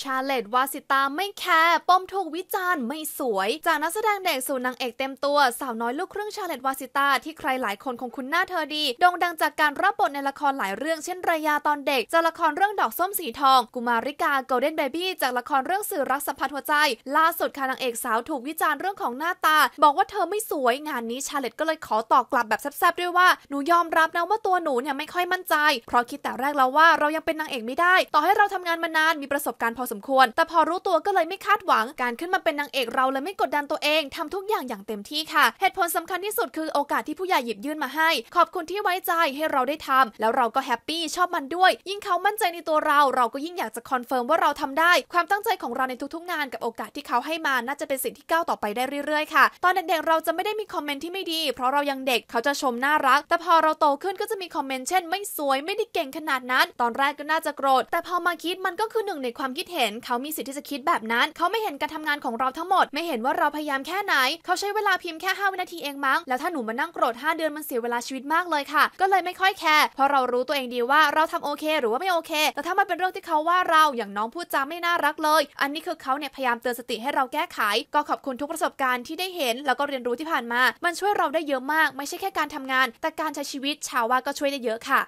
ชาเลตวาสิตา ไม่แคร์ปมถูกวิจารณ์ไม่สวย จากนักแสดงเด็กสู่นางเอกเต็มตัวสาวน้อยลูกครึ่งชาเลตวาสิตา ที่ใครหลายคนคงคุ้นหน้าเธอดีโด่งดังจากการรับบทในละครหลายเรื่อง เช่นระยาตอนเด็กจากละครเรื่องดอกส้มสีทอง กุมาริกาโกลเด้นเบบี้จากละครเรื่องสื่อรักสัมพันธ์หัวใจล่าสุดค่ะนางเอกสาวถูกวิจารณ์เรื่องของหน้าตา บอกว่าเธอไม่สวยงานนี้ชาเลตก็เลยขอตอบกลับแบบแซบๆด้วยว่าหนูยอมรับนะว่าตัวหนูเนี่ยไม่ค่อยมั่นใจ เพราะคิดแต่แรกแล้วว่าเรายังเป็นนางเอกไม่ได้ ต่อให้เราทำงานมานานมีประสบการณ์พออสมควรแต่พอรู้ตัวก็เลยไม่คาดหวังการขึ้นมาเป็นนางเอกเราเลยไม่กดดันตัวเอง ทำทุกอย่างอย่างเต็มที่ค่ะ เหตุผลสำคัญที่สุดคือโอกาสที่ผู้ใหญ่หยิบยื่นมาให้ ขอบคุณที่ไว้ใจให้เราได้ทำ แล้วเราก็แฮปปี้ชอบมันด้วย ยิ่งเขามั่นใจในตัวเราเราก็ยิ่งอยากจะคอนเฟิร์มว่าเราทำได้ ความตั้งใจของเราในทุกๆงานกับโอกาสที่เขาให้มาน่าจะเป็นสิ่งที่ก้าวต่อไปได้เรื่อยๆค่ะ ตอนเด็กๆเราจะไม่ได้มีคอมเมนต์ที่ไม่ดี เพราะเรายังเด็กเขาจะชมน่ารัก แต่พอเราโตขึ้นก็จะมีคอมเมนต์เช่นไม่สวยไม่ได้เก่งขนาดนั้น ตอนแรกก็น่าจะโกรธ แต่พอมาคิดมันก็คือหนึ่ง ในความคิดเห็นเขามีสิทธิ์ ที่ จะ คิด แบบ นั้น เขาไม่เห็น การทำงาน ของเรา ทั้งหมด ไม่เห็นว่าเราพยายาม แค่ไหน เขาใช้ เวลาพิมพ์ แค่ 5วินาที เอง มั้ง แล้ว ถ้าหนูมา นั่ง โกรธ5เดือน มัน เสีย เวลา ชีวิตมากเลยค่ะ ก็เลยไม่ค่อยแคร์ เพราะ เรารู้ตัวเองดีว่าเราทำโอเค หรือ ว่า ไม่โอเค แต่ ถ้า มัน เป็นเรื่องที่เขาว่าเราอย่าง น้องพูด จา ไม่น่ารัก เลย อันนี้ คือเขาเนี่ย พยายาม เตือน สติ ให้เราแก้ไข ก็ขอบคุณทุกประสบการณ์ที่ได้เห็นแล้วก็เรียนรู้ที่ผ่านมามันช่วยเราได้เยอะมากไม่ใช่แค่การทำงาน แต่การใช้ชีวิตชาวว่าก็ช่วยได้เยอะค่ะ